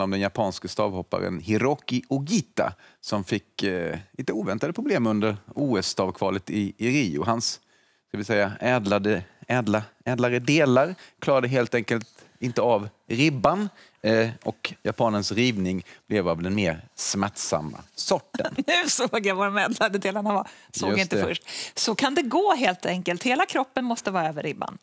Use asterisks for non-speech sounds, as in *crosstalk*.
handlar om den japanske stavhopparen Hiroki Ogita som fick eh, lite oväntade problem under OS-stavkvalet i, i, Rio. Hans ska vi säga, ädlade, ädla, ädlare delar klarade helt enkelt inte av ribban eh, och japanens rivning blev av den mer smärtsamma sorten. *laughs* nu såg jag vad de ädlade delarna var, såg inte först. Så kan det gå helt enkelt, hela kroppen måste vara över ribban.